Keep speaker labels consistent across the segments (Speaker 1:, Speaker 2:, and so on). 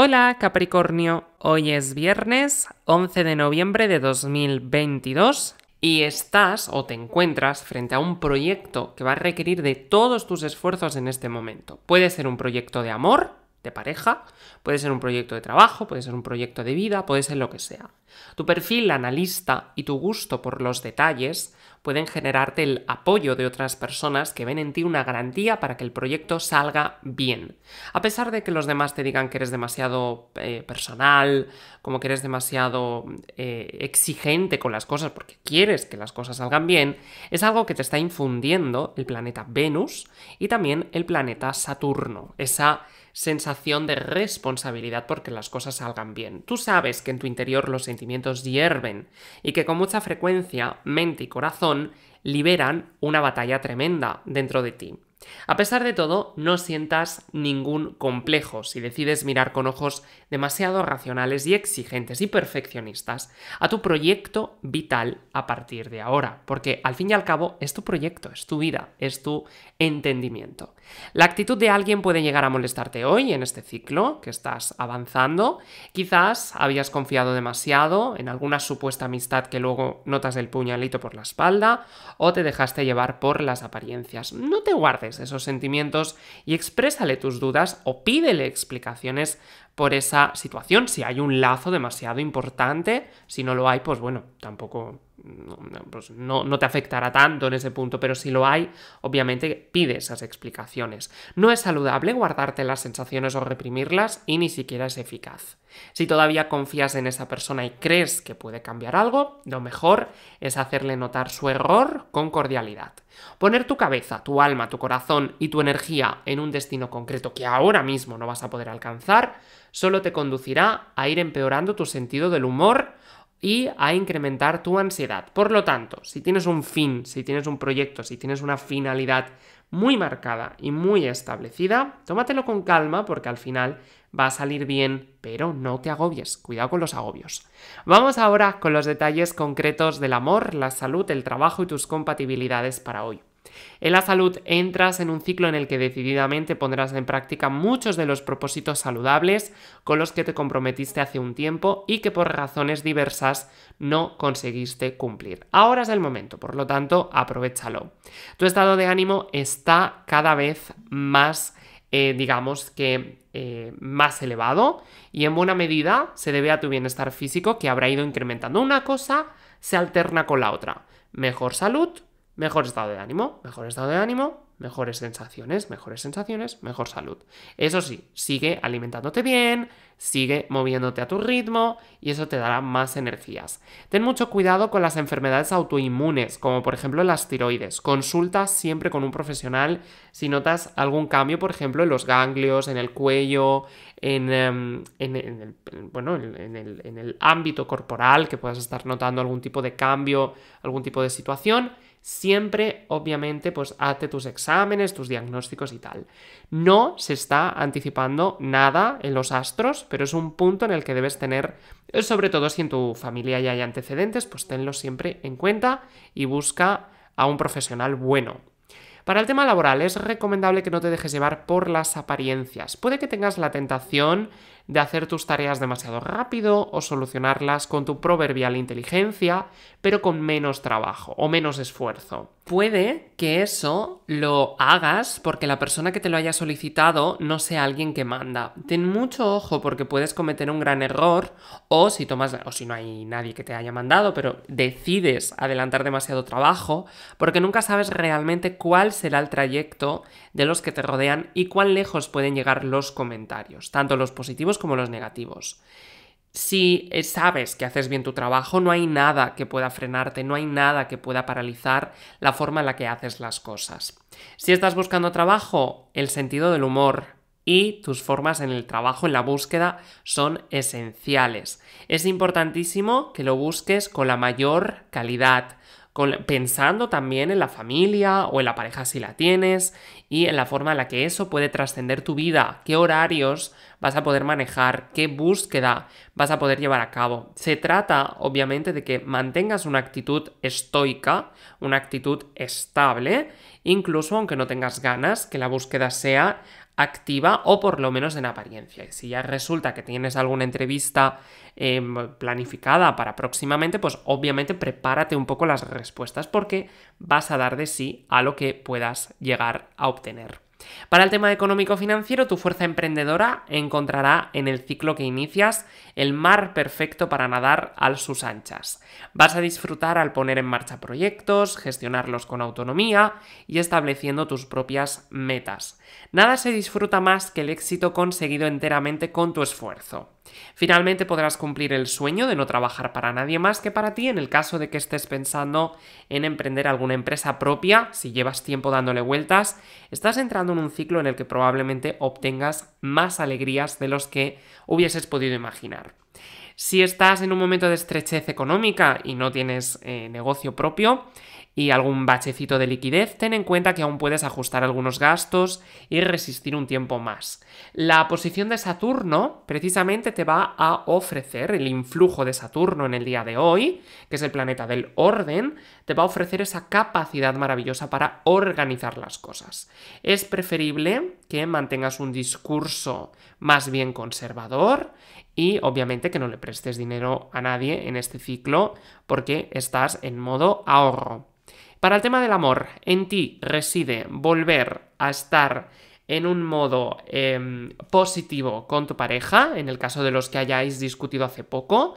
Speaker 1: Hola Capricornio, hoy es viernes 11 de noviembre de 2022 y estás o te encuentras frente a un proyecto que va a requerir de todos tus esfuerzos en este momento. Puede ser un proyecto de amor, de pareja, puede ser un proyecto de trabajo, puede ser un proyecto de vida, puede ser lo que sea. Tu perfil analista y tu gusto por los detalles pueden generarte el apoyo de otras personas que ven en ti una garantía para que el proyecto salga bien. A pesar de que los demás te digan que eres demasiado eh, personal, como que eres demasiado eh, exigente con las cosas porque quieres que las cosas salgan bien, es algo que te está infundiendo el planeta Venus y también el planeta Saturno. Esa sensación de responsabilidad porque las cosas salgan bien. Tú sabes que en tu interior los sentimientos hierven y que con mucha frecuencia mente y corazón liberan una batalla tremenda dentro de ti. A pesar de todo, no sientas ningún complejo si decides mirar con ojos demasiado racionales y exigentes y perfeccionistas a tu proyecto vital a partir de ahora, porque al fin y al cabo es tu proyecto, es tu vida, es tu entendimiento. La actitud de alguien puede llegar a molestarte hoy en este ciclo que estás avanzando. Quizás habías confiado demasiado en alguna supuesta amistad que luego notas el puñalito por la espalda o te dejaste llevar por las apariencias. No te guardes esos sentimientos y exprésale tus dudas o pídele explicaciones por esa situación. Si hay un lazo demasiado importante, si no lo hay, pues bueno, tampoco pues no, no, te afectará tanto en ese punto, pero si lo hay, obviamente pide esas explicaciones. No es saludable guardarte las sensaciones o reprimirlas y ni siquiera es eficaz. Si todavía confías en esa persona y crees que puede cambiar algo, lo mejor es hacerle notar su error con cordialidad. Poner tu cabeza, tu alma, tu corazón y tu energía en un destino concreto que ahora mismo no vas a poder alcanzar, solo te conducirá a ir empeorando tu sentido del humor y a incrementar tu ansiedad. Por lo tanto, si tienes un fin, si tienes un proyecto, si tienes una finalidad muy marcada y muy establecida, tómatelo con calma porque al final va a salir bien, pero no te agobies, cuidado con los agobios. Vamos ahora con los detalles concretos del amor, la salud, el trabajo y tus compatibilidades para hoy. En la salud entras en un ciclo en el que decididamente pondrás en práctica muchos de los propósitos saludables con los que te comprometiste hace un tiempo y que por razones diversas no conseguiste cumplir. Ahora es el momento, por lo tanto, aprovechalo. Tu estado de ánimo está cada vez más, eh, digamos que eh, más elevado y en buena medida se debe a tu bienestar físico que habrá ido incrementando. Una cosa se alterna con la otra. Mejor salud, mejor estado de ánimo, mejor estado de ánimo, mejores sensaciones, mejores sensaciones, mejor salud. Eso sí, sigue alimentándote bien, sigue moviéndote a tu ritmo y eso te dará más energías. Ten mucho cuidado con las enfermedades autoinmunes, como por ejemplo las tiroides. Consulta siempre con un profesional si notas algún cambio, por ejemplo, en los ganglios, en el cuello, en, em, el, el ámbito corporal, que puedas estar notando algún tipo de cambio, algún tipo de situación Siempre, obviamente, pues hazte tus exámenes, tus diagnósticos y tal. No se está anticipando nada en los astros, pero es un punto en el que debes tener, eh, sobre todo si en tu familia ya hay antecedentes, pues tenlo siempre en cuenta y busca a un profesional bueno. Para el tema laboral es recomendable que no te dejes llevar por las apariencias. Puede que tengas la tentación de hacer tus tareas demasiado rápido o solucionarlas con tu proverbial inteligencia, pero con menos trabajo o menos esfuerzo. Puede que eso lo hagas porque la persona que te lo haya solicitado no sea alguien que manda. Ten mucho ojo porque puedes cometer un gran error o si tomas o si no hay nadie que te haya mandado, pero decides adelantar demasiado trabajo porque nunca sabes realmente cuál será el trayecto de los que te rodean y cuán lejos pueden llegar los comentarios, tanto los positivos como los negativos. Si eh, sabes que haces bien tu trabajo, no hay nada que pueda frenarte, no hay nada que pueda paralizar la forma en la que haces las cosas. Si estás buscando trabajo, el sentido del humor, y tus formas en el trabajo, en la búsqueda, son esenciales. Es importantísimo que lo busques con la mayor calidad, pensando también en la familia o en la pareja si la tienes y en la forma en la que eso puede trascender tu vida, qué horarios vas a poder manejar, qué búsqueda vas a poder llevar a cabo. Se trata, obviamente, de que mantengas una actitud estoica, una actitud estable, incluso aunque no tengas ganas, que la búsqueda sea activa o por lo menos en apariencia. Si ya resulta que tienes alguna entrevista em, planificada para próximamente, pues obviamente prepárate un poco las respuestas porque vas a dar de sí a lo que puedas llegar a obtener. Para el tema económico-financiero, tu fuerza emprendedora encontrará en el ciclo que inicias el mar perfecto para nadar a sus anchas. Vas a disfrutar al poner en marcha proyectos, gestionarlos con autonomía y estableciendo tus propias metas. Nada se disfruta más que el éxito conseguido enteramente con tu esfuerzo. Finalmente podrás cumplir el sueño de no trabajar para nadie más que para ti en el caso de que estés pensando en emprender alguna empresa propia, si llevas tiempo dándole vueltas, estás entrando en un ciclo en el que probablemente obtengas más alegrías de los que hubieses podido imaginar. Si estás en un momento de estrechez económica y no tienes eh, negocio propio, y algún bachecito de liquidez, ten en cuenta que aún puedes ajustar algunos gastos y resistir un tiempo más. La posición de Saturno precisamente te va a ofrecer el influjo de Saturno en el día de hoy, que es el planeta del orden, te va a ofrecer esa capacidad maravillosa para organizar las cosas. Es preferible que mantengas un discurso más bien conservador y obviamente que no le prestes dinero a nadie en este ciclo porque estás en modo ahorro. Para el tema del amor, en ti reside volver a estar en un modo em, positivo con tu pareja, en el caso de los que hayáis discutido hace poco,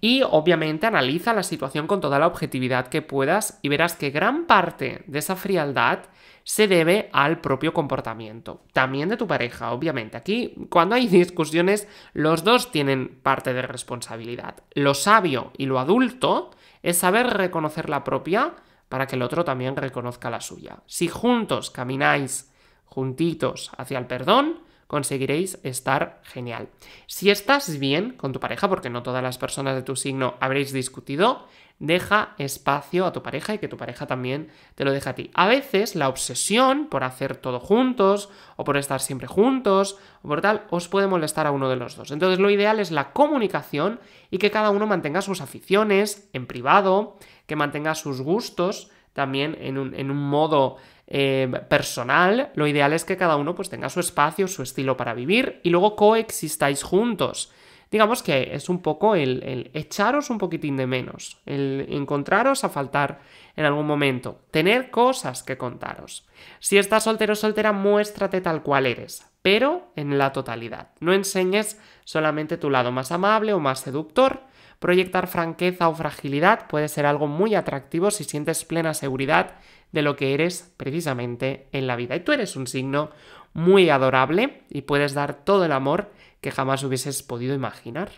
Speaker 1: y obviamente analiza la situación con toda la objetividad que puedas y verás que gran parte de esa frialdad se debe al propio comportamiento, también de tu pareja, obviamente. Aquí, cuando hay discusiones, los dos tienen parte de responsabilidad. Lo sabio y lo adulto es saber reconocer la propia para que el otro también reconozca la suya. Si juntos camináis juntitos hacia el perdón, conseguiréis estar genial. Si estás bien con tu pareja, porque no todas las personas de tu signo habréis discutido, deja espacio a tu pareja y que tu pareja también te lo deje a ti. A veces la obsesión por hacer todo juntos o por estar siempre juntos o por tal os puede molestar a uno de los dos. Entonces lo ideal es la comunicación y que cada uno mantenga sus aficiones en privado, que mantenga sus gustos también en un, modo eh, personal, lo ideal es que cada uno pues tenga su espacio, su estilo para vivir y luego coexistáis juntos. Digamos que es un poco el, el echaros un poquitín de menos, el encontraros a faltar en algún momento, tener cosas que contaros. Si estás soltero o soltera, muéstrate tal cual eres, pero en la totalidad. No enseñes solamente tu lado más amable o más seductor, Proyectar franqueza o fragilidad puede ser algo muy atractivo si sientes plena seguridad de lo que eres precisamente en la vida. Y tú eres un signo muy adorable y puedes dar todo el amor que jamás hubieses podido imaginar.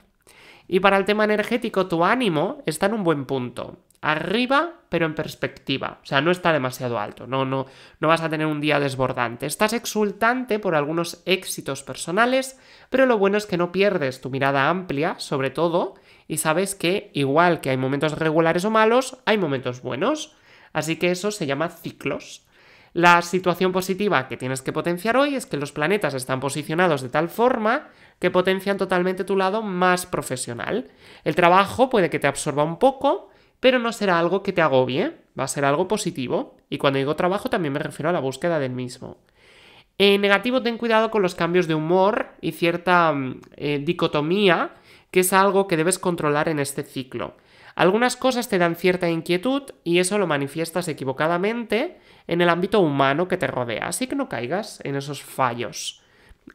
Speaker 1: Y para el tema energético, tu ánimo está en un buen punto. Arriba, pero en perspectiva. O sea, no está demasiado alto. No, no, no vas a tener un día desbordante. Estás exultante por algunos éxitos personales, pero lo bueno es que no pierdes tu mirada amplia, sobre todo y sabes que igual que hay momentos regulares o malos, hay momentos buenos. Así que eso se llama ciclos. La situación positiva que tienes que potenciar hoy es que los planetas están posicionados de tal forma que potencian totalmente tu lado más profesional. El trabajo puede que te absorba un poco, pero no será algo que te agobie, va a ser algo positivo. Y cuando digo trabajo también me refiero a la búsqueda del mismo. En negativo, ten cuidado con los cambios de humor y cierta mm, eh, dicotomía que es algo que debes controlar en este ciclo. Algunas cosas te dan cierta inquietud y eso lo manifiestas equivocadamente en el ámbito humano que te rodea, así que no caigas en esos fallos.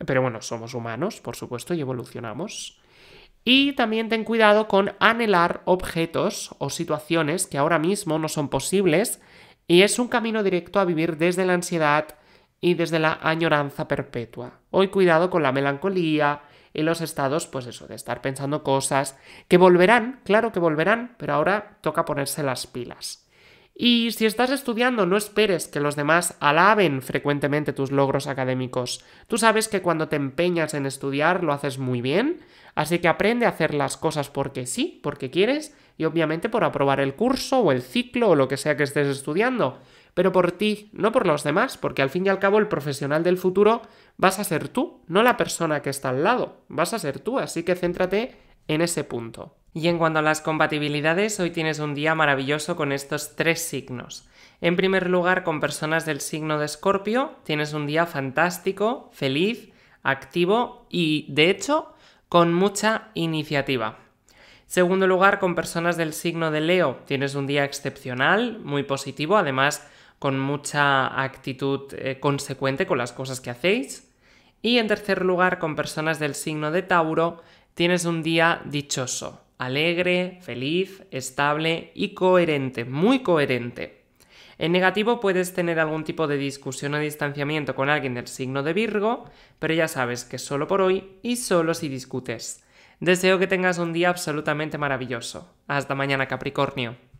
Speaker 1: Pero bueno, somos humanos, por supuesto, y evolucionamos. Y también ten cuidado con anhelar objetos o situaciones que ahora mismo no son posibles y es un camino directo a vivir desde la ansiedad y desde la añoranza perpetua. Hoy cuidado con la melancolía, y los estados, pues eso, de estar pensando cosas que volverán, claro que volverán, pero ahora toca ponerse las pilas. Y si estás estudiando, no esperes que los demás alaben frecuentemente tus logros académicos. Tú sabes que cuando te empeñas en estudiar lo haces muy bien, así que aprende a hacer las cosas porque sí, porque quieres y obviamente por aprobar el curso o el ciclo o lo que sea que estés estudiando pero por ti, no por los demás, porque al fin y al cabo el profesional del futuro vas a ser tú, no la persona que está al lado, vas a ser tú, así que céntrate en ese punto. Y en cuanto a las compatibilidades, hoy tienes un día maravilloso con estos tres signos. En primer lugar, con personas del signo de Escorpio, tienes un día fantástico, feliz, activo y, de hecho, con mucha iniciativa. Segundo lugar, con personas del signo de Leo, tienes un día excepcional, muy positivo, además con mucha actitud eh, consecuente con las cosas que hacéis. Y en tercer lugar, con personas del signo de Tauro, tienes un día dichoso, alegre, feliz, estable y coherente, muy coherente. En negativo puedes tener algún tipo de discusión o distanciamiento con alguien del signo de Virgo, pero ya sabes que solo por hoy y solo si discutes. Deseo que tengas un día absolutamente maravilloso. Hasta mañana, Capricornio.